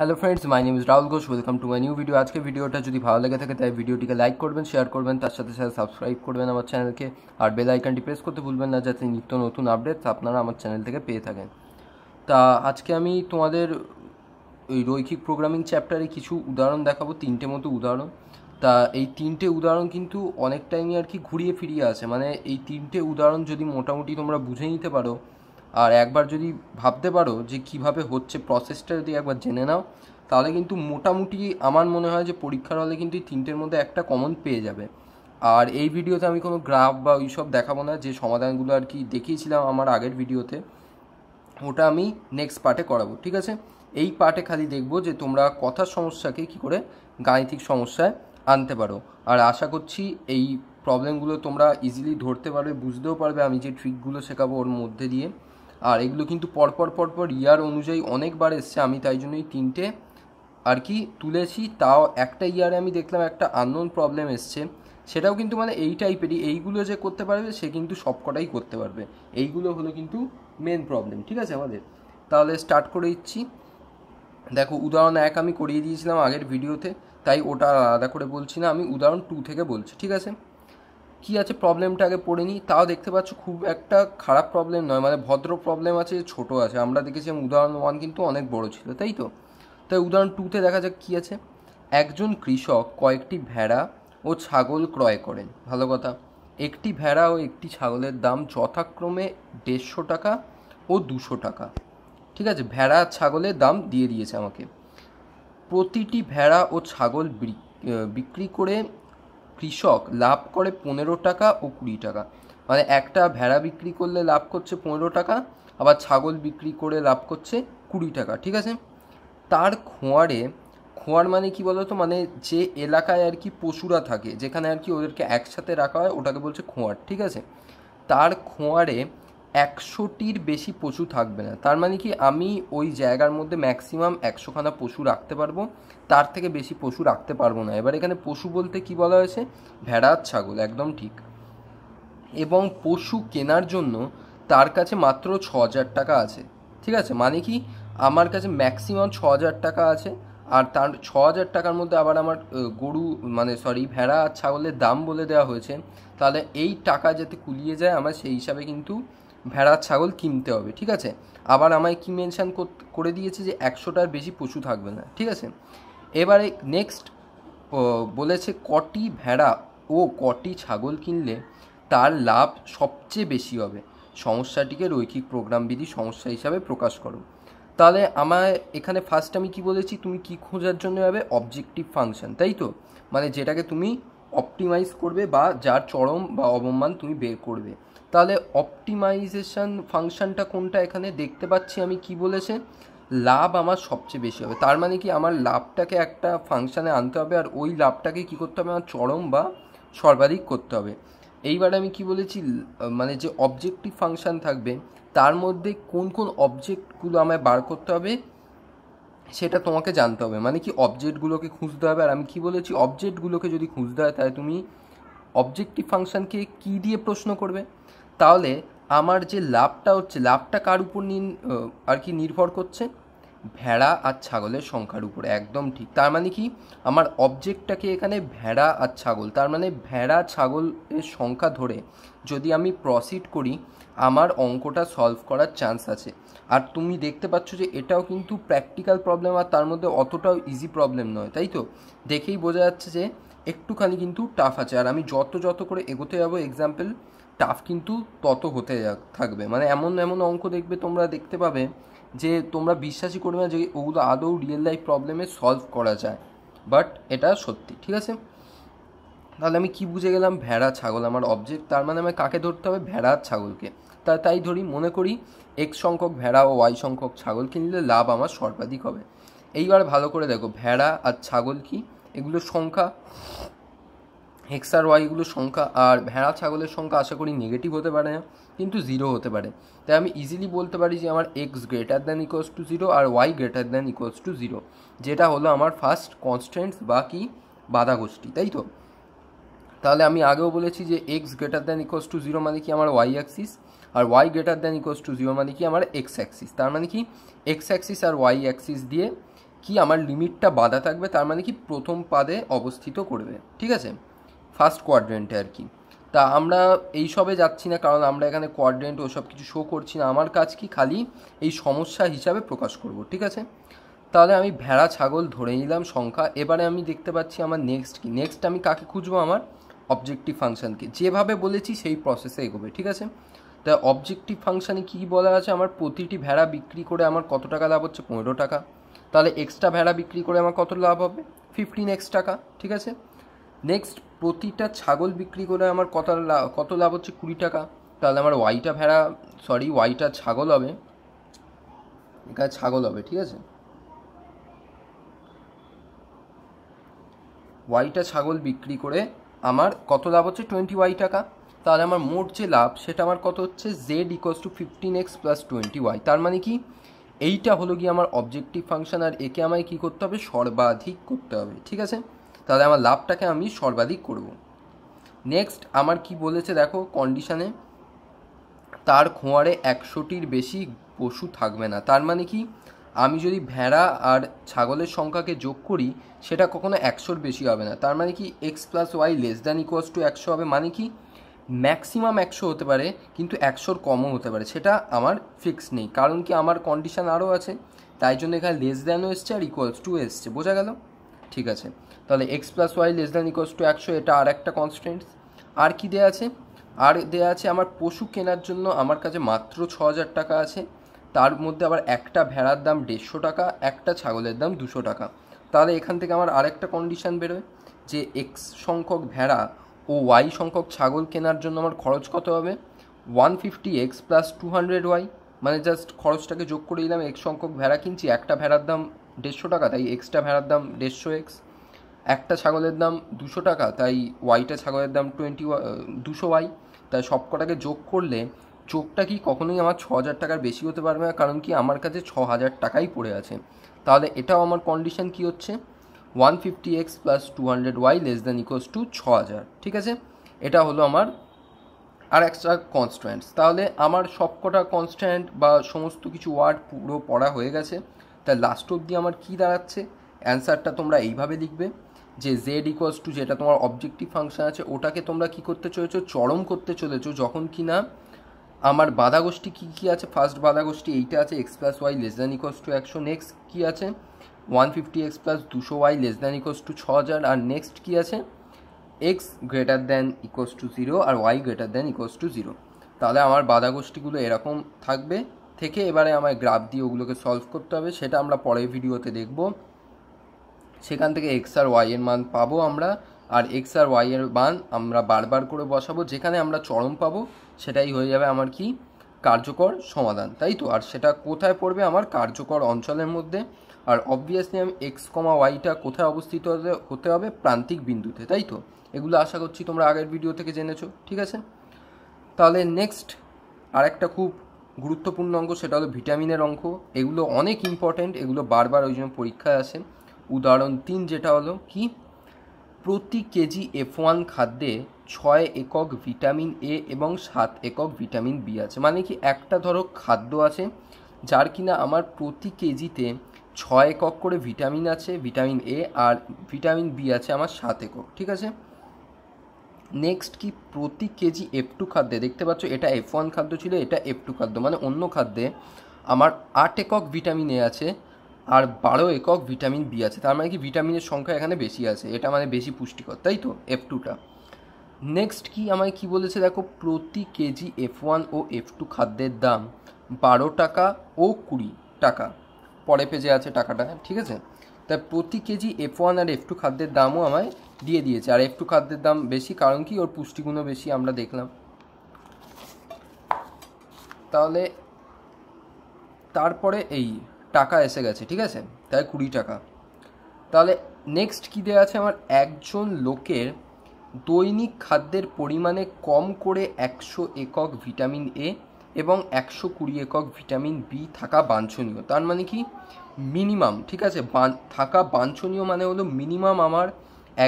Hello friends my news Rahul Ghosh welcome to my new video আজকে ভিডিওটা যদি ভালো লেগে থাকে তাই ভিডিওটিকে লাইক করবেন শেয়ার করবেন তার সাথে সাথে সাবস্ক্রাইব করবেন আমার চ্যানেলকে আর বেল আইকনটি প্রেস করতে ভুলবেন না যাতে নিত্য নতুন আপডেটস আপনারা আমার চ্যানেল থেকে পেয়ে থাকেন তা আজকে আমি তোমাদের ওই রৈখিক প্রোগ্রামিং চ্যাপ্টারে কিছু উদাহরণ দেখাবো তিনটে মতো উদাহরণ তা এই তিনটে উদাহরণ কিন্তু অনেকটাই টাইমই আর কি ঘুরিয়ে ফিরিয়ে আছে মানে এই তিনটে উদাহরণ যদি মোটামুটি তোমরা বুঝে নিতে পারো আর একবার যদি ভাবতে পারো যে কিভাবে হচ্ছে প্রসেসটা যদি একবার জেনে নাও তাহলে কিন্তু মোটামুটি আমার মনে হয় যে পরীক্ষার হলে কিন্তু তিনটের মধ্যে একটা কমন পেয়ে যাবে আর এই ভিডিওতে আমি কোনো গ্রাফ বা ওই সব দেখাবো না যে সমাধানগুলো আর কি দেখিয়েছিলাম আমার আগের ভিডিওতে ওটা আমি নেক্সট পার্টে করাবো ঠিক আছে এই পার্টে খালি দেখব যে তোমরা কথার সমস্যাকে কি করে গাণিতিক সমস্যায় আনতে পারো আর আশা করছি এই প্রবলেমগুলো তোমরা ইজিলি ধরতে পারবে বুঝতেও পারবে আমি যে ট্রিকগুলো শেখাবো ওর মধ্যে দিয়ে আর এগুলো কিন্তু পরপর পরপর ইয়ার অনুযায়ী অনেকবার এসছে আমি তাই জন্য এই তিনটে আর কি তুলেছি তাও একটা ইয়ারে আমি দেখলাম একটা আননোন প্রবলেম এসছে সেটাও কিন্তু মানে এই টাইপেরই এইগুলো যে করতে পারবে সে কিন্তু সবকটাই করতে পারবে এইগুলো হলো কিন্তু মেন প্রবলেম ঠিক আছে আমাদের তাহলে স্টার্ট করে দিচ্ছি দেখো উদাহরণ এক আমি করিয়ে দিয়েছিলাম আগের ভিডিওতে তাই ওটা আলাদা করে বলছি না আমি উদাহরণ টু থেকে বলছি ঠিক আছে কি আছে প্রবলেমটা আগে পড়ে নিই তাও দেখতে পাচ্ছ খুব একটা খারাপ প্রবলেম নয় মানে ভদ্র প্রবলেম আছে ছোট আছে আমরা দেখেছি উদাহরণ ওয়ান কিন্তু অনেক বড় ছিল তাই তো তাই উদাহরণ টুতে দেখা যাক কী আছে একজন কৃষক কয়েকটি ভেড়া ও ছাগল ক্রয় করেন ভালো কথা একটি ভেড়া ও একটি ছাগলের দাম যথাক্রমে দেড়শো টাকা ও দুশো টাকা ঠিক আছে ভেড়া ছাগলের দাম দিয়ে দিয়েছে আমাকে প্রতিটি ভেড়া ও ছাগল বিক্রি করে কৃষক লাভ করে পনেরো টাকা ও কুড়ি টাকা মানে একটা ভেড়া বিক্রি করলে লাভ করছে পনেরো টাকা আবার ছাগল বিক্রি করে লাভ করছে কুড়ি টাকা ঠিক আছে তার খোঁয়ারে খোঁয়ার মানে কি বলতো মানে যে এলাকায় আর কি পশুরা থাকে যেখানে আর কি ওদেরকে একসাথে রাখা হয় ওটাকে বলছে খোঁয়ার ঠিক আছে তার খোঁয়ারে একশোটির বেশি পশু থাকবে না তার মানে কি আমি ওই জায়গার মধ্যে ম্যাক্সিমাম একশোখানা পশু রাখতে পারবো তার থেকে বেশি পশু রাখতে পারবো না এবার এখানে পশু বলতে কি বলা হয়েছে ভেড়া ছাগল একদম ঠিক এবং পশু কেনার জন্য তার কাছে মাত্র ছ হাজার টাকা আছে ঠিক আছে মানে কি আমার কাছে ম্যাক্সিমাম ছ হাজার টাকা আছে আর তার ছ হাজার টাকার মধ্যে আবার আমার গরু মানে সরি ভেড়া আর ছাগলের দাম বলে দেওয়া হয়েছে তাহলে এই টাকা যাতে কুলিয়ে যায় আমার সেই হিসাবে কিন্তু ভেড়া ছাগল কিনতে হবে ঠিক আছে আবার আমায় কি মেনশান করে দিয়েছে যে একশোটার বেশি পশু থাকবে না ঠিক আছে এবারে নেক্সট বলেছে কটি ভেড়া ও কটি ছাগল কিনলে তার লাভ সবচেয়ে বেশি হবে সমস্যাটিকে রৈখিক প্রোগ্রাম বিধি সমস্যা হিসাবে প্রকাশ করো তাহলে আমার এখানে ফার্স্ট আমি কি বলেছি তুমি কি খোঁজার জন্য যাবে অবজেক্টিভ ফাংশন তাই তো মানে যেটাকে তুমি অপটিমাইজ করবে বা যার চরম বা অবমান তুমি বের করবে তাহলে অপটিমাইজেশন ফাংশনটা কোনটা এখানে দেখতে পাচ্ছি আমি কি বলেছে লাভ আমার সবচেয়ে বেশি হবে তার মানে কি আমার লাভটাকে একটা ফাংশানে আনতে হবে আর ওই লাভটাকে কি করতে হবে আমার চরম বা সর্বাধিক করতে হবে এইবার আমি কি বলেছি মানে যে অবজেক্টিভ ফাংশান থাকবে তার মধ্যে কোন কোন অবজেক্টগুলো আমায় বার করতে হবে সেটা তোমাকে জানতে হবে মানে কি অবজেক্টগুলোকে খুঁজতে হবে আর আমি কি বলেছি অবজেক্টগুলোকে যদি খুঁজতে হয় তাহলে তুমি অবজেক্টিভ ফাংশানকে কি দিয়ে প্রশ্ন করবে তাহলে আমার যে লাভটা হচ্ছে লাভটা কার উপর আর কি নির্ভর করছে ভেড়া আর ছাগলের সংখ্যার উপরে একদম ঠিক তার মানে কি আমার অবজেক্টটাকে এখানে ভেড়া আর ছাগল তার মানে ভেড়া ছাগলের সংখ্যা ধরে যদি আমি প্রসিড করি আমার অঙ্কটা সলভ করার চান্স আছে আর তুমি দেখতে পাচ্ছ যে এটাও কিন্তু প্র্যাকটিক্যাল প্রবলেম আর তার মধ্যে অতটাও ইজি প্রবলেম নয় তাই তো দেখেই বোঝা যাচ্ছে যে একটুখানি কিন্তু টাফ আছে আর আমি যত যত করে এগোতে যাবো এক্সাম্পল টাফ কিন্তু তত হতে থাকবে মানে এমন এমন অঙ্ক দেখবে তোমরা দেখতে পাবে যে তোমরা বিশ্বাসই করবে না যে ওগুলো আদৌ রিয়েল লাইফ প্রবলেমে সলভ করা যায় বাট এটা সত্যি ঠিক আছে তাহলে আমি কি বুঝে গেলাম ভেড়া ছাগল আমার অবজেক্ট তার মানে আমি কাকে ধরতে হবে ভেড়া ছাগলকে তা তাই ধরি মনে করি এক্স সংখ্যক ভেড়া ও ওয়াই সংখ্যক ছাগল কিনলে লাভ আমার সর্বাধিক হবে এইবার ভালো করে দেখো ভেড়া আর ছাগল কি এগুলো সংখ্যা এক্স আর ওয়াইগুলোর সংখ্যা আর ভেড়া ছাগলের সংখ্যা আশা করি নেগেটিভ হতে পারে না কিন্তু জিরো হতে পারে তাই আমি ইজিলি বলতে পারি যে আমার x greater than equals to zero আর y greater than equals to zero যেটা হলো আমার ফার্স্ট কনস্ট্যান্টস বা কি বাধাগোষ্ঠী তাই তো তাহলে আমি আগেও বলেছি যে x greater than equals to zero মানে কি আমার ওয়াই অ্যাক্সিস আর y greater than equals to zero মানে কি আমার এক্স অ্যাক্সিস তার মানে কি এক্স অ্যাক্সিস আর ওয়াই অ্যাক্সিস দিয়ে কি আমার লিমিটটা বাধা থাকবে তার মানে কি প্রথম পাদে অবস্থিত করবে ঠিক আছে ফার্স্ট কোয়াড্রেন্টে আর কি তা আমরা এই সবে যাচ্ছি না কারণ আমরা এখানে কোয়াড্রেন্ট ওসব কিছু শো করছি না আমার কাজ কি খালি এই সমস্যা হিসাবে প্রকাশ করব ঠিক আছে তাহলে আমি ভেড়া ছাগল ধরে নিলাম সংখ্যা এবারে আমি দেখতে পাচ্ছি আমার নেক্সট কি নেক্সট আমি কাকে খুঁজবো আমার অবজেক্টিভ ফাংশানকে যেভাবে বলেছি সেই প্রসেসে এগোবে ঠিক আছে তা অবজেক্টিভ ফাংশানে কী বলা আছে আমার প্রতিটি ভেড়া বিক্রি করে আমার কত টাকা লাভ হচ্ছে পনেরো টাকা তাহলে এক্সট্রা ভেড়া বিক্রি করে আমার কত লাভ হবে ফিফটিন এক্স টাকা ঠিক আছে নেক্সট প্রতিটা ছাগল বিক্রি করে আমার কত লাভ কত লাভ হচ্ছে কুড়ি টাকা তাহলে আমার ওয়াইটা ভেড়া সরি ওয়াইটা ছাগল হবে এখানে ছাগল হবে ঠিক আছে ওয়াইটা ছাগল বিক্রি করে আমার কত লাভ হচ্ছে টোয়েন্টি ওয়াই টাকা তাহলে আমার মোট যে লাভ সেটা আমার কত হচ্ছে z equals to fifteen x plus twenty y তার মানে কি এইটা হলো গিয়ে আমার অবজেক্টিভ ফাংশন আর একে আমায় কী করতে হবে সর্বাধিক করতে হবে ঠিক আছে তাহলে আমার লাভটাকে আমি সর্বাধিক করব নেক্সট আমার কি বলেছে দেখো কন্ডিশানে তার খোঁয়ারে একশোটির বেশি পশু থাকবে না তার মানে কি আমি যদি ভেড়া আর ছাগলের সংখ্যাকে যোগ করি সেটা কখনো একশোর বেশি হবে না তার মানে কি x plus y less than equals to একশো হবে মানে কি ম্যাক্সিমাম একশো হতে পারে কিন্তু একশোর কমও হতে পারে সেটা আমার ফিক্স নেই কারণ কি আমার কন্ডিশান আরও আছে তাই জন্য এখানে লেস দ্যানও এসছে আর ইকুয়ালস টু এসছে বোঝা গেল ঠিক আছে তাহলে x plus y less than equals to একশো এটা আর একটা কনস্ট্যান্টস আর কি দেওয়া আছে আর দেওয়া আছে আমার পশু কেনার জন্য আমার কাছে মাত্র ছ হাজার টাকা আছে তার মধ্যে আবার একটা ভেড়ার দাম দেড়শো টাকা একটা ছাগলের দাম দুশো টাকা তাহলে এখান থেকে আমার আরেকটা কন্ডিশান বেরোয় যে এক্স সংখ্যক ভেড়া ও ওয়াই সংখ্যক ছাগল কেনার জন্য আমার খরচ কত হবে one fifty x plus two hundred y মানে জাস্ট খরচটাকে যোগ করে দিলাম এক্স সংখ্যক ভেড়া কিনছি একটা ভেড়ার দাম দেড়শো টাকা তাই এক্সট্রা ভেড়ার দাম দেড়শো এক্স একটা ছাগলের দাম দুশো টাকা তাই ওয়াইটা ছাগলের দাম টোয়েন্টি দুশো ওয়াই তাই সব কটাকে যোগ করলে চোখটা কি কখনোই আমার ছ হাজার টাকার বেশি হতে পারবে না কারণ কি আমার কাছে ছ হাজার টাকাই পড়ে আছে তাহলে এটাও আমার কন্ডিশন কি হচ্ছে one fifty x plus two hundred y less than equals to ছ হাজার ঠিক আছে এটা হলো আমার আর একটা কনস্ট্যান্টস তাহলে আমার সবকটা কনস্ট্যান্ট বা সমস্ত কিছু ওয়ার্ড পুরো পড়া হয়ে গেছে তাই লাস্ট অবধি আমার কি দাঁড়াচ্ছে অ্যান্সারটা তোমরা এইভাবে লিখবে যে জেড ইকোয়ালস টু যেটা তোমার অবজেক্টিভ ফাংশন আছে ওটাকে তোমরা কি করতে চলেছো চরম করতে চলেছো যখন কি না আমার বাধাগোষ্ঠী কী কী আছে ফার্স্ট বাধাগোষ্ঠী এইটা আছে x plus y less than equals to একশো নেক্সট কী আছে ওয়ান ফিফটি এক্স প্লাস দুশো y less than equals to ছ হাজার আর নেক্সট কী আছে x greater than equals to zero আর y greater than equals to zero তাহলে আমার বাধাগোষ্ঠীগুলো এরকম থাকবে থেকে এবারে আমার গ্রাফ দিয়ে ওগুলোকে সলভ করতে হবে সেটা আমরা পরের ভিডিওতে দেখবো সেখান থেকে এক্স আর ওয়াই এর মান পাবো আমরা আর এক্স আর ওয়াই এর মান আমরা বারবার করে বসাবো যেখানে আমরা চরম পাবো সেটাই হয়ে যাবে আমার কি কার্যকর সমাধান তাই তো আর সেটা কোথায় পড়বে আমার কার্যকর অঞ্চলের মধ্যে আর অবভিয়াসলি আমি এক্স কমা ওয়াইটা কোথায় অবস্থিত হতে হবে প্রান্তিক বিন্দুতে তাই তো এগুলো আশা করছি তোমরা আগের ভিডিও থেকে জেনেছো ঠিক আছে তাহলে নেক্সট আরেকটা খুব গুরুত্বপূর্ণ অঙ্ক সেটা হলো ভিটামিনের অঙ্ক এগুলো অনেক ইম্পর্ট্যান্ট এগুলো বারবার ওই জন্য পরীক্ষায় আসে উদাহরণ তিন যেটা হলো কি প্রতি কেজি এফ ওয়ান খাদ্যে ছয় একক ভিটামিন এ এবং সাত একক ভিটামিন বি আছে মানে কি একটা ধরো খাদ্য আছে যার কিনা আমার প্রতি কেজিতে ছয় একক করে ভিটামিন আছে ভিটামিন এ আর ভিটামিন বি আছে আমার সাত একক ঠিক আছে নেক্সট কি প্রতি কেজি এফ টু খাদ্যে দেখতে পাচ্ছ এটা এফ ওয়ান খাদ্য ছিল এটা এফ টু খাদ্য মানে অন্য খাদ্যে আমার আট একক ভিটামিন এ আছে আর বারো একক ভিটামিন বি আছে তার মানে কি ভিটামিনের সংখ্যা এখানে বেশি আছে এটা মানে বেশি পুষ্টিকর তাই তো এফ টুটা নেক্সট কি আমায় কি বলেছে দেখো প্রতি কেজি এফ ওয়ান ও এফ টু খাদ্যের দাম বারো টাকা ও কুড়ি টাকা পরে পেজে আছে টাকাটা ঠিক আছে তাই প্রতি কেজি এফ ওয়ান আর এফ টু খাদ্যের দামও আমায় দিয়ে দিয়েছে আর এফ টু খাদ্যের দাম বেশি কারণ কি ওর পুষ্টিগুণও বেশি আমরা দেখলাম তাহলে তারপরে এই টাকা এসে গেছে ঠিক আছে তাই কুড়ি টাকা তাহলে নেক্সট কী দেওয়া আছে আমার একজন লোকের দৈনিক খাদ্যের পরিমাণে কম করে একশো একক ভিটামিন এ এবং একশো কুড়ি একক ভিটামিন বি থাকা বাঞ্ছনীয় তার মানে কি মিনিমাম ঠিক আছে থাকা বাঞ্ছনীয় মানে হলো মিনিমাম আমার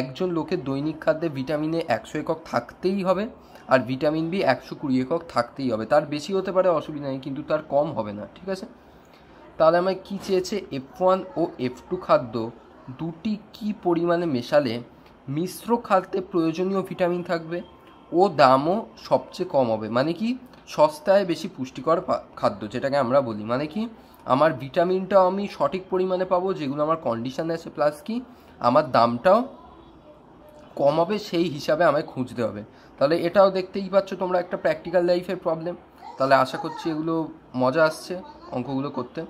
একজন লোকের দৈনিক খাদ্যে ভিটামিনে একশো একক থাকতেই হবে আর ভিটামিন বি একশো কুড়ি একক থাকতেই হবে তার বেশি হতে পারে অসুবিধা নেই কিন্তু তার কম হবে না ঠিক আছে তাহলে আমায় কী চেয়েছে এফ ওয়ান ও এফ টু খাদ্য দুটি কি পরিমাণে মেশালে মিশ্র খাদ্যে প্রয়োজনীয় ভিটামিন থাকবে ও দামও সবচেয়ে কম হবে মানে কি সস্তায় বেশি পুষ্টিকর খাদ্য যেটাকে আমরা বলি মানে কি আমার ভিটামিনটাও আমি সঠিক পরিমাণে পাবো যেগুলো আমার কন্ডিশানে আছে প্লাস কি আমার দামটাও কম হবে সেই হিসাবে আমায় খুঁজতে হবে তাহলে এটাও দেখতেই পাচ্ছ তোমরা একটা প্র্যাকটিক্যাল লাইফের প্রবলেম তাহলে আশা করছি এগুলো মজা আসছে অঙ্কগুলো করতে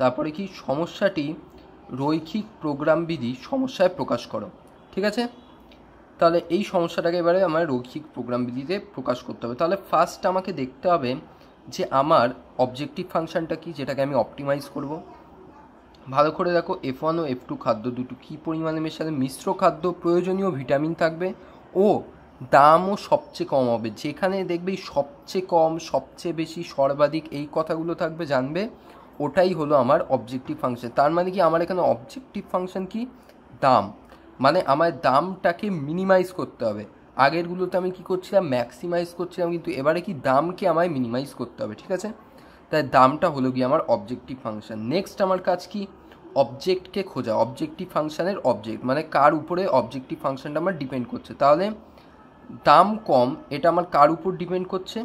তারপরে কি সমস্যাটি রৈখিক প্রোগ্রাম বিধি সমস্যায় প্রকাশ করো ঠিক আছে তাহলে এই সমস্যাটাকে এবারে আমার রৈখিক প্রোগ্রাম বিধিতে প্রকাশ করতে হবে তাহলে ফার্স্ট আমাকে দেখতে হবে যে আমার অবজেক্টিভ ফাংশানটা কি যেটাকে আমি অপটিমাইজ করব ভালো করে দেখো এফ ওয়ান ও এফ টু খাদ্য দুটো কী পরিমাণে মেশালে মিশ্র খাদ্য প্রয়োজনীয় ভিটামিন থাকবে ও দামও সবচেয়ে কম হবে যেখানে দেখবে সবচেয়ে কম সবচেয়ে বেশি সর্বাধিক এই কথাগুলো থাকবে জানবে ওটাই হলো আমার অবজেক্টিভ ফাংশন তার মানে কি আমার এখানে অবজেক্টিভ ফাংশন কি দাম মানে আমার দামটাকে মিনিমাইজ করতে হবে আগেরগুলোতে আমি কি করছিলাম ম্যাক্সিমাইজ করছিলাম কিন্তু এবারে কি দামকে আমায় মিনিমাইজ করতে হবে ঠিক আছে তাই দামটা হলো গিয়ে আমার অবজেক্টিভ ফাংশন নেক্সট আমার কাজ কি অবজেক্টকে খোঁজা অবজেক্টিভ ফাংশানের অবজেক্ট মানে কার উপরে অবজেক্টিভ ফাংশানটা আমার ডিপেন্ড করছে তাহলে দাম কম এটা আমার কার উপর ডিপেন্ড করছে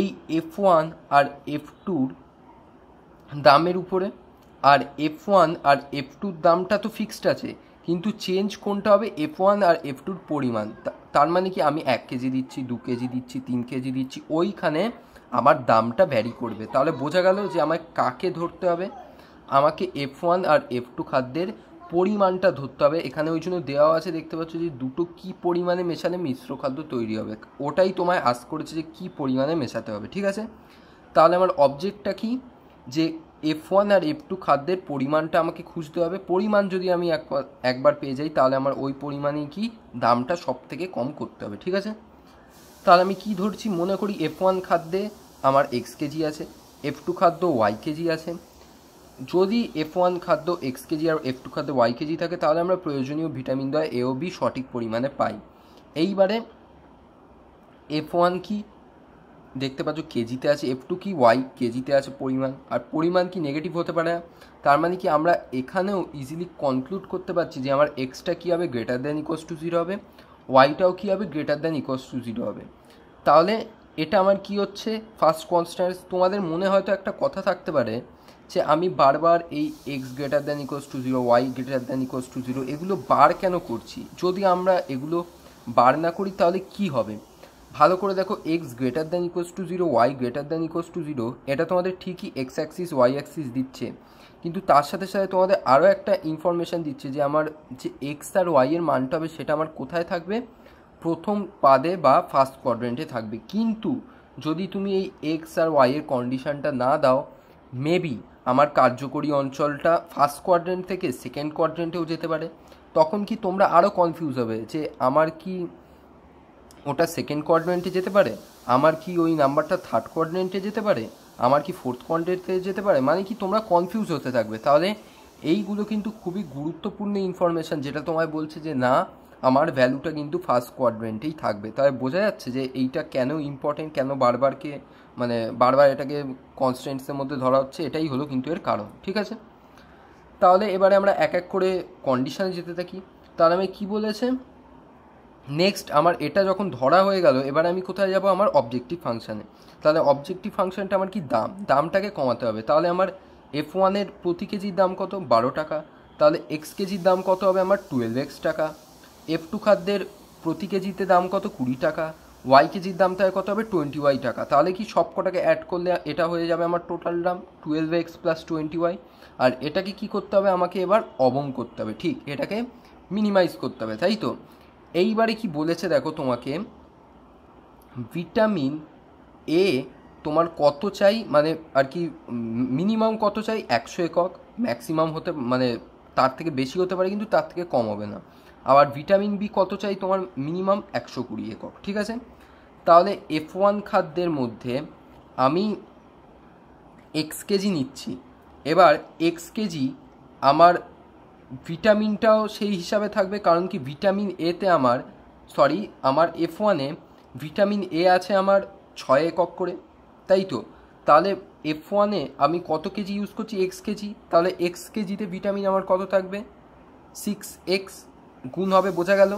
এই এফ ওয়ান আর এফ টুর দামের উপরে আর এফ ওয়ান আর এফ টুর দামটা তো ফিক্সড আছে কিন্তু চেঞ্জ কোনটা হবে এফ ওয়ান আর এফ টুর পরিমাণ তার মানে কি আমি এক কেজি দিচ্ছি দু কেজি দিচ্ছি তিন কেজি দিচ্ছি ওইখানে আমার দামটা ভ্যারি করবে তাহলে বোঝা গেল যে আমায় কাকে ধরতে হবে আমাকে এফ ওয়ান আর এফ টু খাদ্যের পরিমাণটা ধরতে হবে এখানে ওই জন্য দেওয়া আছে দেখতে পাচ্ছ যে দুটো কি পরিমাণে মেশালে মিশ্র খাদ্য তৈরি হবে ওটাই তোমায় আশ করেছে যে কি পরিমাণে মেশাতে হবে ঠিক আছে তাহলে আমার অবজেক্টটা কি যে এফ ওয়ান আর এফ টু খাদ্যের পরিমাণটা আমাকে খুঁজতে হবে পরিমাণ যদি আমি একবার একবার পেয়ে যাই তাহলে আমার ওই পরিমাণেই কি দামটা সব থেকে কম করতে হবে ঠিক আছে তাহলে আমি কি ধরছি মনে করি এফ ওয়ান খাদ্যে আমার এক্স কেজি আছে এফ টু খাদ্য ওয়াই কেজি আছে যদি এফ ওয়ান খাদ্য এক্স কেজি আর এফ টু খাদ্য ওয়াই কেজি থাকে তাহলে আমরা প্রয়োজনীয় ভিটামিন দয় এ ও বি সঠিক পরিমাণে পাই এইবারে এফ ওয়ান কি দেখতে পাচ্ছ কেজিতে আছে এফ টু কি ওয়াই কেজিতে আছে পরিমাণ আর পরিমাণ কি নেগেটিভ হতে পারে তার মানে কি আমরা এখানেও ইজিলি কনক্লুড করতে পারছি যে আমার এক্সটা কী হবে greater than equals to zero হবে ওয়াইটাও কী হবে greater than equals to zero হবে তাহলে এটা আমার কি হচ্ছে ফার্স্ট কনস্ট্যান্ট তোমাদের মনে হয়তো একটা কথা থাকতে পারে যে আমি বারবার এই x greater than equals to zero y greater than equals to zero এগুলো বার কেন করছি যদি আমরা এগুলো বার না করি তাহলে কি হবে ভালো করে দেখো x greater than equals to zero y greater than equals to zero এটা তোমাদের ঠিকই এক্স অ্যাক্সিস ওয়াই অ্যাক্সিস দিচ্ছে কিন্তু তার সাথে সাথে তোমাদের আরও একটা ইনফরমেশান দিচ্ছে যে আমার যে এক্স আর ওয়াইয়ের মানটা হবে সেটা আমার কোথায় থাকবে প্রথম পাদে বা ফার্স্ট কোয়াড্রেন্টে থাকবে কিন্তু যদি তুমি এই এক্স আর ওয়াইয়ের কন্ডিশানটা না দাও মেবি আমার কার্যকরী অঞ্চলটা ফার্স্ট কোয়াড্রেন্ট থেকে সেকেন্ড কোয়াড্রেন্টেও যেতে পারে তখন কি তোমরা আরও কনফিউজ হবে যে আমার কি ওটা সেকেন্ড কোয়ার্ডেন্টে যেতে পারে আমার কি ওই নাম্বারটা থার্ড কোয়ার্ডেন্টে যেতে পারে আমার কি ফোর্থ কোয়ার্ডেন্টে যেতে পারে মানে কি তোমরা কনফিউজ হতে থাকবে তাহলে এইগুলো কিন্তু খুবই গুরুত্বপূর্ণ ইনফরমেশান যেটা তোমায় বলছে যে না আমার ভ্যালুটা কিন্তু ফার্স্ট কোয়ার্ডেন্টেই থাকবে তাই বোঝা যাচ্ছে যে এইটা কেন ইম্পর্টেন্ট কেন বারবারকে মানে বারবার এটাকে কনস্ট্যান্টসের মধ্যে ধরা হচ্ছে এটাই হলো কিন্তু এর কারণ ঠিক আছে তাহলে এবারে আমরা এক এক করে কন্ডিশানে যেতে থাকি তাহলে মানে আমি কী বলেছে নেক্সট আমার এটা যখন ধরা হয়ে গেল এবার আমি কোথায় যাব আমার অবজেক্টিভ ফাংশানে তাহলে অবজেক্টিভ ফাংশানটা আমার কি দাম দামটাকে কমাতে হবে তাহলে আমার এফ ওয়ানের প্রতি কেজির দাম কত বারো টাকা তাহলে এক্স কেজির দাম কত হবে আমার টুয়েলভ এক্স টাকা এফ টু খাদ্যের প্রতি কেজিতে দাম কত কুড়ি টাকা ওয়াই কেজির দাম তাহলে কত হবে টোয়েন্টি ওয়াই টাকা তাহলে কি সব কটাকে অ্যাড করলে এটা হয়ে যাবে আমার টোটাল দাম twelve x plus twenty y আর এটাকে কি করতে হবে আমাকে এবার অবং করতে হবে ঠিক এটাকে মিনিমাইজ করতে হবে তাই তো এইবারে কি বলেছে দেখো তোমাকে ভিটামিন এ তোমার কত চাই মানে আর কি মিনিমাম কত চাই একশো একক ম্যাক্সিমাম হতে মানে তার থেকে বেশি হতে পারে কিন্তু তার থেকে কম হবে না আবার ভিটামিন বি কত চাই তোমার মিনিমাম একশো কুড়ি একক ঠিক আছে তাহলে এফ ওয়ান খাদ্যের মধ্যে আমি এক্স কেজি নিচ্ছি এবার এক্স কেজি আমার ভিটামিনটাও সেই হিসাবে থাকবে কারণ কি ভিটামিন এতে আমার সরি আমার এফ ওয়ানে ভিটামিন এ আছে আমার ছয় একক করে তাই তো তাহলে এফ ওয়ানে আমি কত কেজি ইউজ করছি এক্স কেজি তাহলে এক্স কেজিতে ভিটামিন আমার কত থাকবে সিক্স এক্স গুণ হবে বোঝা গেল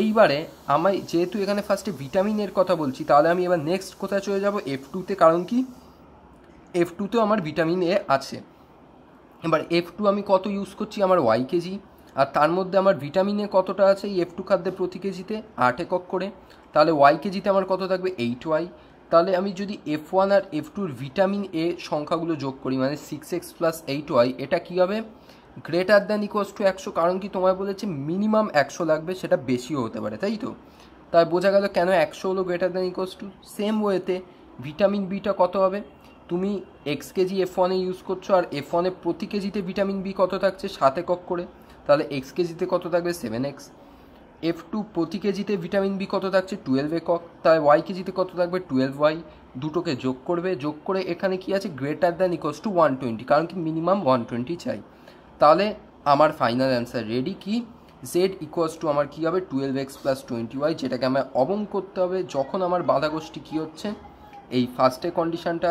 এইবারে আমি যেহেতু এখানে ফার্স্টে ভিটামিনের কথা বলছি তাহলে আমি এবার নেক্সট কোথায় চলে যাব এফ টুতে কারণ কি এফ টুতেও আমার ভিটামিন এ আছে এবার এফ টু আমি কত ইউজ করছি আমার ওয়াই কেজি আর তার মধ্যে আমার ভিটামিনে কতটা আছে এই এফ টু খাদ্যে প্রতি কেজিতে আট একক করে তাহলে ওয়াই কেজিতে আমার কত থাকবে এইট ওয়াই তাহলে আমি যদি এফ ওয়ান আর এফ টুর ভিটামিন এ সংখ্যাগুলো যোগ করি মানে six x plus eight y এটা কী হবে গ্রেটার দ্যান ইকোয়াস টু একশো কারণ কি তোমায় বলেছে মিনিমাম একশো লাগবে সেটা বেশিও হতে পারে তাই তো তাই বোঝা গেল কেন একশো হলো greater than equals to same ওয়েতে ভিটামিন বিটা কত হবে তুমি এক্স কেজি এফ ওয়ানে ইউজ করছো আর এফ ওয়ানে প্রতি কেজিতে ভিটামিন বি কত থাকছে সাত একক করে তাহলে এক্স কেজিতে কত থাকবে সেভেন এক্স এফ টু প্রতি কেজিতে ভিটামিন বি কত থাকছে টুয়েলভ একক তাহলে ওয়াই কেজিতে কত থাকবে টুয়েলভ ওয়াই দুটোকে যোগ করবে যোগ করে এখানে কি আছে greater than equals to one twenty কারণ কি মিনিমাম ওয়ান টোয়েন্টি চাই তাহলে আমার ফাইনাল অ্যান্সার রেডি কি জেড ইকোয়াস টু আমার কী হবে twelve x plus twenty y যেটাকে আমার অবং করতে হবে যখন আমার বাধাগোষ্ঠী কী হচ্ছে এই ফার্স্টে কন্ডিশানটা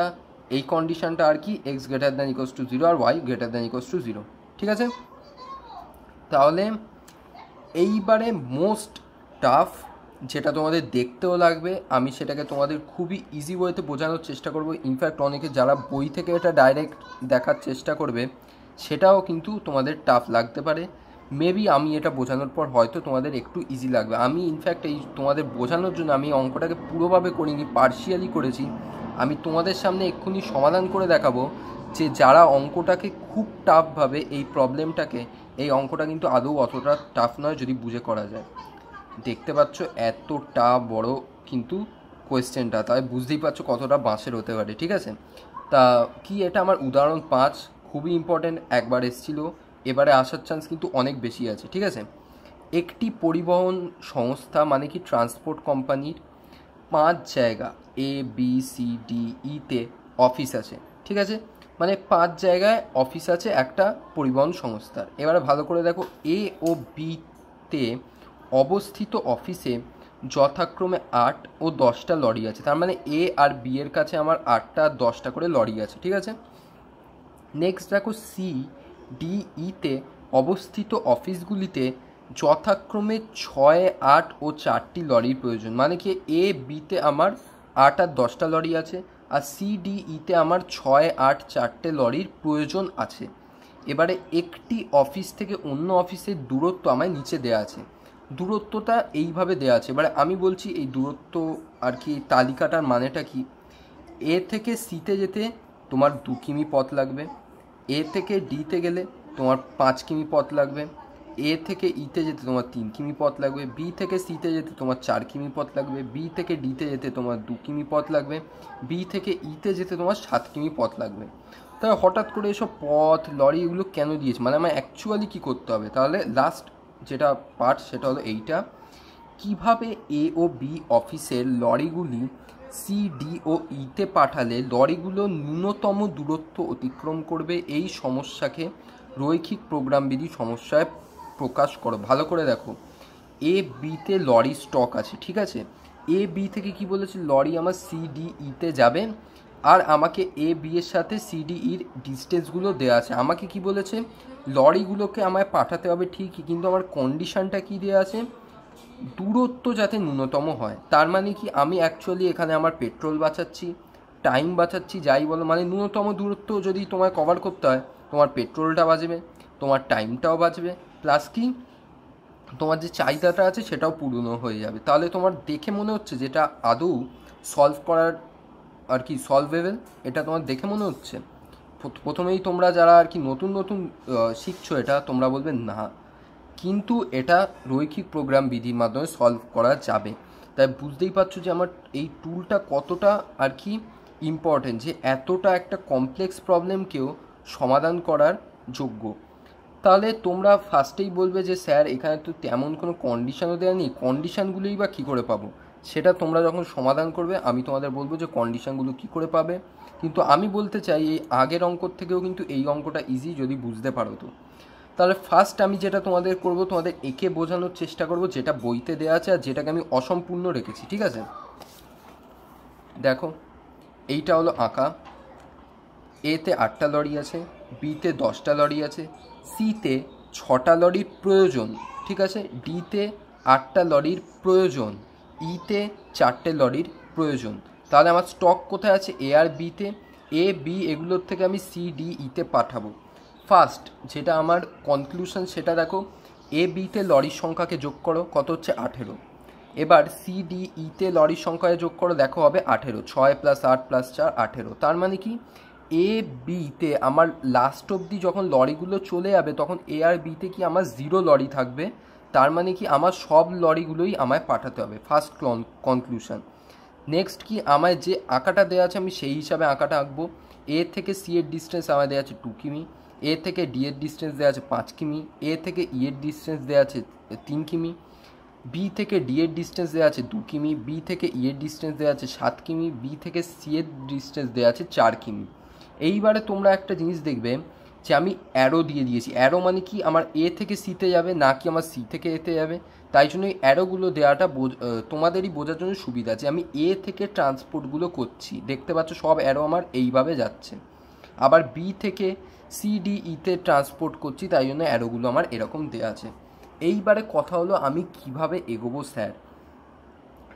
এই কন্ডিশনটা আর কি x greater than equals to zero আর y greater than equals to zero ঠিক আছে তাহলে এইবারে মোস্ট টাফ যেটা তোমাদের দেখতেও লাগবে আমি সেটাকে তোমাদের খুবই ইজি ওয়েতে বোঝানোর চেষ্টা করব ইনফ্যাক্ট অনেকে যারা বই থেকে এটা ডাইরেক্ট দেখার চেষ্টা করবে সেটাও কিন্তু তোমাদের টাফ লাগতে পারে মেবি আমি এটা বোঝানোর পর হয়তো তোমাদের একটু ইজি লাগবে আমি ইনফ্যাক্ট এই তোমাদের বোঝানোর জন্য আমি অঙ্কটাকে পুরোভাবে করিনি পার্শিয়ালি করেছি আমি তোমাদের সামনে এক্ষুনি সমাধান করে দেখাবো যে যারা অঙ্কটাকে খুব টাফভাবে এই প্রবলেমটাকে এই অঙ্কটা কিন্তু আদৌ অতটা টাফ নয় যদি বুঝে করা যায় দেখতে পাচ্ছ এতটা বড় কিন্তু কোয়েশ্চেনটা তাই বুঝতেই পারছো কতটা বাঁশের হতে পারে ঠিক আছে তা কি এটা আমার উদাহরণ পাঁচ খুবই ইম্পর্টেন্ট একবার এসেছিলো এবারে আসার চান্স কিন্তু অনেক বেশি আছে ঠিক আছে একটি পরিবহন সংস্থা মানে কি ট্রান্সপোর্ট কোম্পানির পাঁচ জায়গা এ বি সি ডি ইতে অফিস আছে ঠিক আছে মানে পাঁচ জায়গায় অফিস আছে একটা পরিবহন সংস্থার এবারে ভালো করে দেখো এ ও বিতে অবস্থিত অফিসে যথাক্রমে আট ও দশটা লরি আছে তার মানে এ আর বি এর কাছে আমার আটটা দশটা করে লরি আছে ঠিক আছে নেক্সট দেখো সি ডিইতে e অবস্থিত অফিসগুলিতে যথাক্রমে ছয় আট ও চারটি লরির প্রয়োজন মানে কি এ বিতে আমার আট আর দশটা লরি আছে আর সি ডি ইতে e আমার ছয় আট চারটে লরির প্রয়োজন আছে এবারে একটি অফিস থেকে অন্য অফিসের দূরত্ব আমায় নিচে দেয়া আছে দূরত্বটা এইভাবে দেয়া আছে এবারে আমি বলছি এই দূরত্ব আর কি তালিকাটার মানেটা কি এ থেকে সিতে যেতে তোমার দু কিমি পথ লাগবে এ থেকে ডিতে গেলে তোমার পাঁচ কিমি পথ লাগবে এ থেকে ইতে যেতে তোমার তিন কিমি পথ লাগবে বি থেকে সিতে যেতে তোমার চার কিমি পথ লাগবে বি থেকে ডিতে যেতে তোমার দু কিমি পথ লাগবে বি থেকে ইতে যেতে তোমার সাত কিমি পথ লাগবে তাহলে হঠাৎ করে এসব পথ লরি এগুলো কেন দিয়েছে মানে আমার অ্যাকচুয়ালি কী করতে হবে তাহলে লাস্ট যেটা পার্ট সেটা হলো এইটা কিভাবে এ ও বি অফিসের লরিগুলি সিডিওইতে e পাঠালে লরিগুলো ন্যূনতম দূরত্ব অতিক্রম করবে এই সমস্যাকে রৈখিক প্রোগ্রাম বিধি সমস্যায় প্রকাশ করো ভালো করে দেখো এ বিতে লরি স্টক আছে ঠিক আছে এ বি থেকে কি বলেছে লরি আমার সিডিইতে e যাবে আর আমাকে এ বি এর সাথে সিডিইর e ডিস্টেন্সগুলো দেওয়া আছে আমাকে কি বলেছে লরিগুলোকে আমায় পাঠাতে হবে ঠিকই কিন্তু আমার কন্ডিশানটা কি দেওয়া আছে দূরত্ব যাতে ন্যূনতম হয় তার মানে কি আমি অ্যাকচুয়ালি এখানে আমার পেট্রোল বাঁচাচ্ছি টাইম বাঁচাচ্ছি যাই বলো মানে ন্যূনতম দূরত্ব যদি তোমায় কভার করতে হয় তোমার পেট্রোলটা বাঁচবে তোমার টাইমটাও বাঁচবে প্লাস কি তোমার যে চাহিদাটা আছে সেটাও পূর্ণ হয়ে যাবে তাহলে তোমার দেখে মনে হচ্ছে যেটা আদৌ সলভ করার আর কি সলভেবেল এটা তোমার দেখে মনে হচ্ছে প্রথমেই তোমরা যারা আর কি নতুন নতুন শিখছো এটা তোমরা বলবে না কিন্তু এটা রৈখিক প্রোগ্রাম বিধির মাধ্যমে সলভ করা যাবে তাই বুঝতেই পারছো যে আমার এই টুলটা কতটা আর কি ইম্পর্টেন্ট যে এতটা একটা কমপ্লেক্স প্রবলেমকেও সমাধান করার যোগ্য তাহলে তোমরা ফার্স্টেই বলবে যে স্যার এখানে তো তেমন কোনো কন্ডিশনও দেওয়া নেই কন্ডিশানগুলোই বা কী করে পাবো সেটা তোমরা যখন সমাধান করবে আমি তোমাদের বলবো যে কন্ডিশানগুলো কি করে পাবে কিন্তু আমি বলতে চাই এই আগের অঙ্কর থেকেও কিন্তু এই অঙ্কটা ইজি যদি বুঝতে পারো তো তাহলে ফার্স্ট আমি যেটা তোমাদের করব তোমাদের একে বোঝানোর চেষ্টা করব যেটা বইতে দেওয়া আছে আর যেটাকে আমি অসম্পূর্ণ রেখেছি ঠিক আছে দেখো এইটা হলো আঁকা এতে আটটা লরি আছে বিতে দশটা লরি আছে সিতে ছটা লরির প্রয়োজন ঠিক আছে ডিতে আটটা লরির প্রয়োজন ইতে e চারটে লরির প্রয়োজন তাহলে আমার স্টক কোথায় আছে এ আর বিতে এ বি এগুলোর থেকে আমি সি ডি ইতে e পাঠাবো ফার্স্ট যেটা আমার কনক্লুশন সেটা দেখো এ বিতে লরির সংখ্যাকে যোগ করো কত হচ্ছে আঠেরো এবার সি ডি ইতে e লরির সংখ্যায় যোগ করো দেখো হবে আঠেরো ছয় প্লাস আট প্লাস চার আঠেরো তার মানে কি এ বিতে আমার লাস্ট অবধি যখন লরিগুলো চলে যাবে তখন এ আর বিতে কি আমার জিরো লরি থাকবে তার মানে কি আমার সব লরিগুলোই আমায় পাঠাতে হবে ফার্স্ট ক্লন কনক্লুশন নেক্সট কি আমায় যে আঁকাটা দেওয়া আছে আমি সেই হিসাবে আঁকাটা আঁকবো এ থেকে সি এর ডিস্টেন্স আমায় দেওয়া আছে টু কিমি এ থেকে ডি এর ডিস্টেন্স দেওয়া আছে পাঁচ কিমি e এ থেকে ই এর ডিস্টেন্স দেওয়া আছে তিন কিমি বি থেকে ডি এর ডিস্টেন্স দেওয়া আছে দু কিমি বি থেকে ই e এর ডিস্টেন্স দেওয়া আছে সাত কিমি বি থেকে সি এর ডিস্টেন্স দেওয়া আছে চার কিমি এইবারে তোমরা একটা জিনিস দেখবে যে আমি অ্যারো দিয়ে দিয়েছি অ্যারো মানে কি আমার এ থেকে সিতে যাবে না কি আমার সি থেকে এতে যাবে তাই জন্য এই অ্যারোগুলো দেওয়াটা তোমাদেরই বোঝার জন্য সুবিধা আছে আমি এ থেকে ট্রান্সপোর্টগুলো করছি দেখতে পাচ্ছ সব অ্যারো আমার এইভাবে যাচ্ছে আবার বি থেকে সিডিইতে e ট্রান্সপোর্ট করছি তাই জন্য অ্যারোগুলো আমার এরকম দেওয়া আছে এইবারে কথা হলো আমি কিভাবে এগোবো স্যার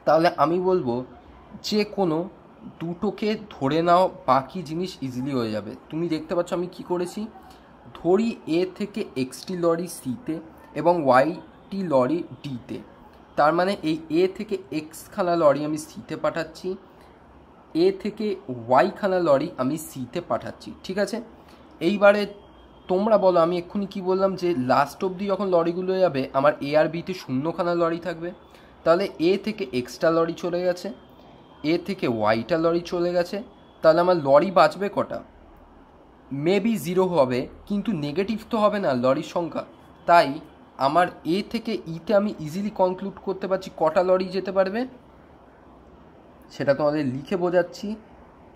তাহলে আমি বলবো যে কোনো দুটোকে ধরে নাও বাকি জিনিস ইজিলি হয়ে যাবে তুমি দেখতে পাচ্ছ আমি কি করেছি ধরি এ থেকে এক্সটি লরি সিতে এবং ওয়াইটি লরি ডিতে তার মানে এই এ থেকে এক্স খানা লরি আমি সিতে পাঠাচ্ছি এ থেকে ওয়াই খানা লরি আমি সিতে পাঠাচ্ছি ঠিক আছে এইবারে তোমরা বলো আমি এক্ষুনি কি বললাম যে লাস্ট অবধি যখন লরিগুলো যাবে আমার এ আর বিতে শূন্যখানা লরি থাকবে তাহলে এ থেকে এক্সট্রা লরি চলে গেছে এ থেকে ওয়াইটা লরি চলে গেছে তাহলে আমার লরি বাঁচবে কটা মেবি জিরো হবে কিন্তু নেগেটিভ তো হবে না লরির সংখ্যা তাই আমার এ থেকে ইতে e আমি ইজিলি কনক্লুড করতে পারছি কটা লরি যেতে পারবে সেটা তোমাদের লিখে বোঝাচ্ছি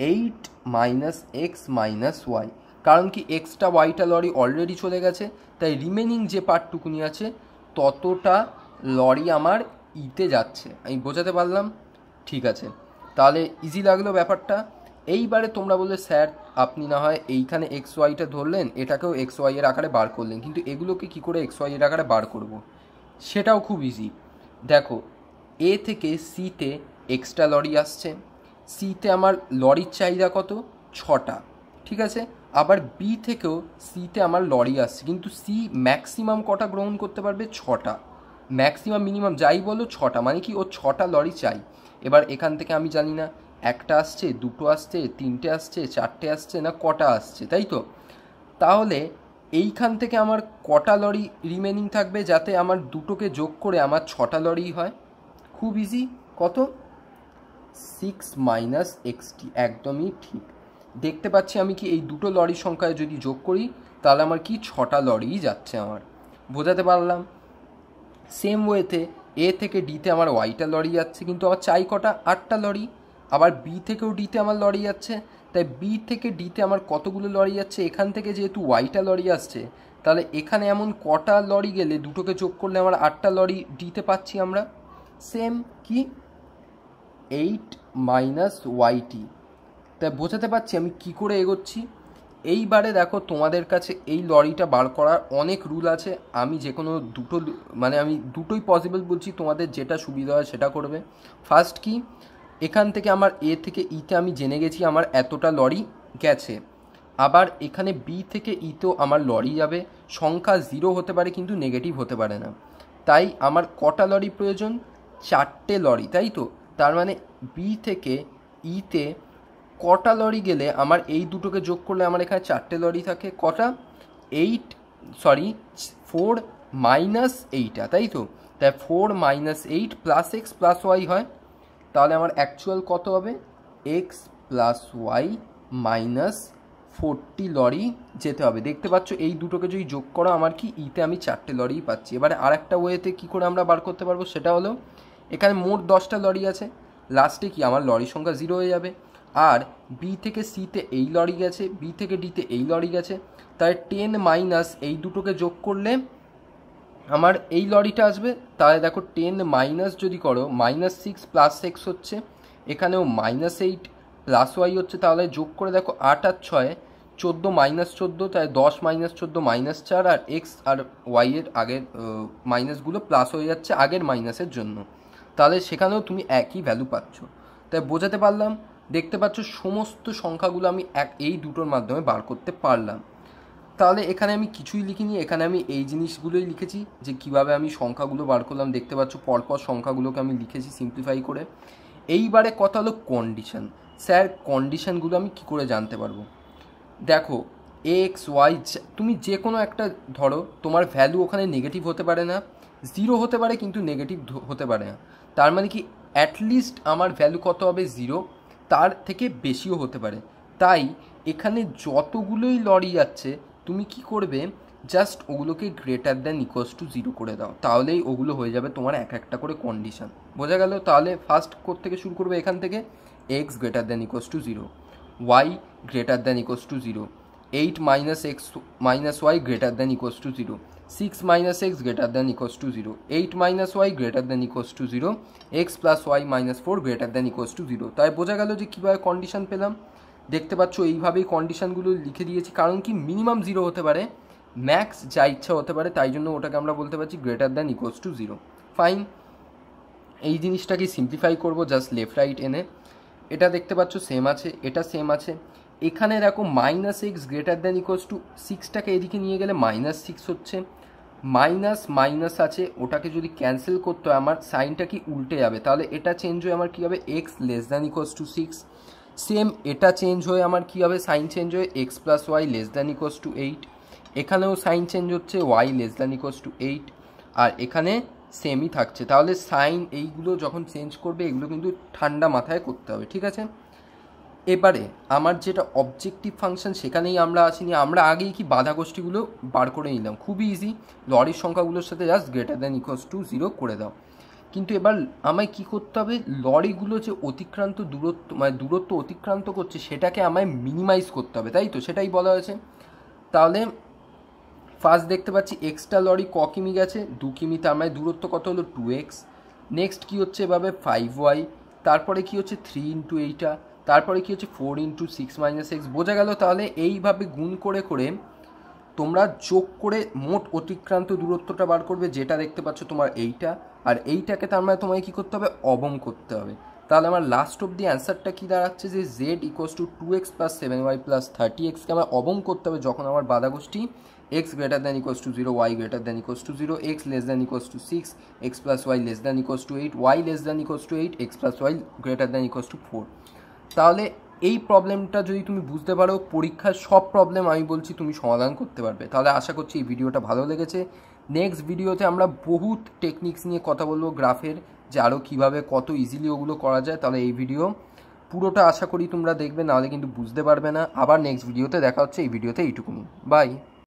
eight minus x minus y কারণ কি এক্সটা ওয়াইটা লরি অলরেডি চলে গেছে তাই রিমেনিং যে পার্টটুকুনি আছে ততটা লরি আমার ইতে যাচ্ছে আমি বোঝাতে পারলাম ঠিক আছে তাহলে ইজি লাগলো ব্যাপারটা এইবারে তোমরা বললে স্যার আপনি না হয় এইখানে এক্স ওয়াইটা ধরলেন এটাকেও এক্স ওয়াই এর আকারে বার করলেন কিন্তু এগুলোকে কি করে এক্স ওয়াই এর আকারে বার করব। সেটাও খুব ইজি দেখো এ থেকে সিতে এক্সট্রা লরি আসছে সিতে আমার লরির চাহিদা কত ছটা ঠিক আছে আবার বি থেকেও সিতে আমার লরি আসছে কিন্তু সি ম্যাক্সিমাম কটা গ্রহণ করতে পারবে ছটা ম্যাক্সিমাম মিনিমাম যাই বলো ছটা মানে কি ও ছটা লরি চাই এবার এখান থেকে আমি জানি না একটা আসছে দুটো আসছে তিনটে আসছে চারটে আসছে না কটা আসছে তাই তো তাহলে এইখান থেকে আমার কটা লরি রিমেনিং থাকবে যাতে আমার দুটোকে যোগ করে আমার ছটা লরি হয় খুব ইজি কত সিক্স মাইনাস এক্সটি একদমই ঠিক দেখতে পাচ্ছি আমি কি এই দুটো লরির সংখ্যায় যদি যোগ করি তাহলে আমার কি ছটা লরিই যাচ্ছে আমার বোঝাতে পারলাম সেম ওয়েতে এ থেকে ডিতে আমার ওয়াইটা লরি যাচ্ছে কিন্তু আমার চাই কটা আটটা লরি আবার বি থেকেও ডিতে আমার লরি যাচ্ছে তাই বি থেকে ডিতে আমার কতগুলো লরি যাচ্ছে এখান থেকে যেহেতু ওয়াইটা লরি আসছে তাহলে এখানে এমন কটা লরি গেলে দুটোকে যোগ করলে আমার আটটা লরি ডিতে পাচ্ছি আমরা সেম কি এইট মাইনাস ওয়াইটি তাই বোঝাতে পারছি আমি কি করে এগোচ্ছি এইবারে দেখো তোমাদের কাছে এই লরিটা বার করার অনেক রুল আছে আমি যে কোনো দুটো মানে আমি দুটোই পসিবল বলছি তোমাদের যেটা সুবিধা হয় সেটা করবে ফার্স্ট কি এখান থেকে আমার এ থেকে ইতে e আমি জেনে গেছি আমার এতটা লরি গেছে আবার এখানে বি থেকে ইতেও e আমার লরি যাবে সংখ্যা জিরো হতে পারে কিন্তু নেগেটিভ হতে পারে না তাই আমার কটা লরি প্রয়োজন চারটে লরি তাই তো তার মানে বি থেকে ইতে e কটা লরি গেলে আমার এই দুটোকে যোগ করলে আমার এখানে চারটে লরি থাকে কটা এইট সরি ফোর মাইনাস এইটা তাই তো তাই four minus eight plus x plus y হয় তাহলে আমার অ্যাকচুয়াল কত হবে x plus y minus forty lorry যেতে হবে দেখতে পাচ্ছ এই দুটোকে যদি যোগ করো আমার কি ইতে আমি চারটে লরিই পাচ্ছি এবারে আর একটা ওয়েতে কী করে আমরা বার করতে পারবো সেটা হলো এখানে মোট দশটা লরি আছে লাস্টে কি আমার লরির সংখ্যা জিরো হয়ে যাবে আর বি থেকে সিতে এই লরি গেছে বি থেকে ডিতে এই লরি গেছে তাই টেন মাইনাস এই দুটোকে যোগ করলে আমার এই লরিটা আসবে তাহলে দেখো টেন মাইনাস যদি করো মাইনাস সিক্স প্লাস এক্স হচ্ছে এখানেও মাইনাস এইট প্লাস ওয়াই হচ্ছে তাহলে যোগ করে দেখো আট আর ছয় চোদ্দো মাইনাস চোদ্দো তাই দশ মাইনাস চোদ্দো মাইনাস চার আর এক্স আর ওয়াইয়ের আগের মাইনাসগুলো প্লাস হয়ে যাচ্ছে আগের মাইনাসের জন্য তাহলে সেখানেও তুমি একই ভ্যালু পাচ্ছ তাই বোঝাতে পারলাম দেখতে পাচ্ছ সমস্ত সংখ্যাগুলো আমি এক এই দুটোর মাধ্যমে বার করতে পারলাম তাহলে এখানে আমি কিছুই লিখিনি এখানে আমি এই জিনিসগুলোই লিখেছি যে কিভাবে আমি সংখ্যাগুলো বার করলাম দেখতে পাচ্ছ পরপর সংখ্যাগুলোকে আমি লিখেছি সিম্পলিফাই করে এইবারে কথা হলো কন্ডিশন স্যার কন্ডিশনগুলো আমি কি করে জানতে পারবো দেখো এক্স ওয়াই তুমি যে কোনো একটা ধরো তোমার ভ্যালু ওখানে নেগেটিভ হতে পারে না জিরো হতে পারে কিন্তু নেগেটিভ হতে পারে না তার মানে কি অ্যাটলিস্ট আমার ভ্যালু কত হবে জিরো তার থেকে বেশিও হতে পারে তাই এখানে যতগুলোই লরি যাচ্ছে তুমি কি করবে জাস্ট ওগুলোকে greater than equals to zero করে দাও তাহলেই ওগুলো হয়ে যাবে তোমার এক একটা করে কন্ডিশান বোঝা গেল তাহলে ফার্স্ট কোর থেকে শুরু করবে এখান থেকে x greater than equals to zero y greater than equals to zero eight minus x minus y greater than equals to zero six minus x greater than equals to zero eight minus y greater than equals to zero x plus y minus four greater than equals to zero তাই বোঝা গেল যে কীভাবে condition পেলাম দেখতে পাচ্ছ এইভাবেই কন্ডিশনগুলো লিখে দিয়েছি কারণ কি মিনিমাম জিরো হতে পারে ম্যাক্স যা ইচ্ছা হতে পারে তাই জন্য ওটাকে আমরা বলতে পারছি greater than equals to zero fine এই জিনিসটাকে সিম্পলিফাই করবো জাস্ট লেফট রাইট এনে এটা দেখতে পাচ্ছ সেম আছে এটা সেম আছে এখানে দেখো minus x greater than equals to সিক্সটাকে এদিকে নিয়ে গেলে মাইনাস সিক্স হচ্ছে মাইনাস মাইনাস আছে ওটাকে যদি ক্যান্সেল করতে হয় আমার সাইনটা কি উল্টে যাবে তাহলে এটা চেঞ্জ হয়ে আমার কী হবে x less than equals to six same এটা চেঞ্জ হয়ে আমার কী হবে সাইন চেঞ্জ হয়ে x plus y less than equals to eight এখানেও সাইন চেঞ্জ হচ্ছে y less than equals to eight আর এখানে সেমই থাকছে তাহলে সাইন এইগুলো যখন চেঞ্জ করবে এগুলো কিন্তু ঠান্ডা মাথায় করতে হবে ঠিক আছে এবারে আমার যেটা অবজেক্টিভ ফাংশন সেখানেই আমরা আসিনি আমরা আগেই কি বাধা গোষ্ঠীগুলো বার করে নিলাম খুবই ইজি লরির সংখ্যাগুলোর সাথে just greater than equals to zero করে দাও কিন্তু এবার আমায় কি করতে হবে লরিগুলো যে অতিক্রান্ত দূরত্ব মানে দূরত্ব অতিক্রান্ত করছে সেটাকে আমায় মিনিমাইজ করতে হবে তাই তো সেটাই বলা হয়েছে তাহলে ফার্স্ট দেখতে পাচ্ছি এক্সট্রা লরি ক কিমি গেছে দু কিমি তার মানে দূরত্ব কত হলো টু এক্স নেক্সট কী হচ্ছে এভাবে ফাইভ ওয়াই তারপরে কী হচ্ছে থ্রি ইন্টু এইটা তারপরে কী হচ্ছে four into six minus six বোঝা গেল তাহলে এইভাবে গুণ করে করে তোমরা যোগ করে মোট অতিক্রান্ত দূরত্বটা বার করবে যেটা দেখতে পাচ্ছ তোমার এইটা আর এইটাকে তার মানে তোমায় কী করতে হবে অবম করতে হবে তাহলে আমার লাস্ট অব দি অ্যান্সারটা কী দাঁড়াচ্ছে যে z equals to two x plus seven y plus thirty এক্সকে আমার অবম করতে হবে যখন আমার বাধাগোষ্ঠী x greater than equals to zero y greater than equals to zero x less than equals to six x plus y less than equals to eight y less than equals to eight x plus y greater than equals to four তাহলে এই প্রবলেমটা যদি তুমি বুঝতে পারো পরীক্ষার সব problem আমি বলছি তুমি সমাধান করতে পারবে তাহলে আশা করছি এই ভিডিওটা ভালো লেগেছে নেক্সট ভিডিওতে আমরা বহুত টেকনিক্স নিয়ে কথা বলবো গ্রাফের যে আরও কীভাবে কত ইজিলি ওগুলো করা যায় তাহলে এই ভিডিও পুরোটা আশা করি তোমরা দেখবে নাহলে কিন্তু বুঝতে পারবে না আবার নেক্সট ভিডিওতে দেখা হচ্ছে এই ভিডিওতে এইটুকুনি বাই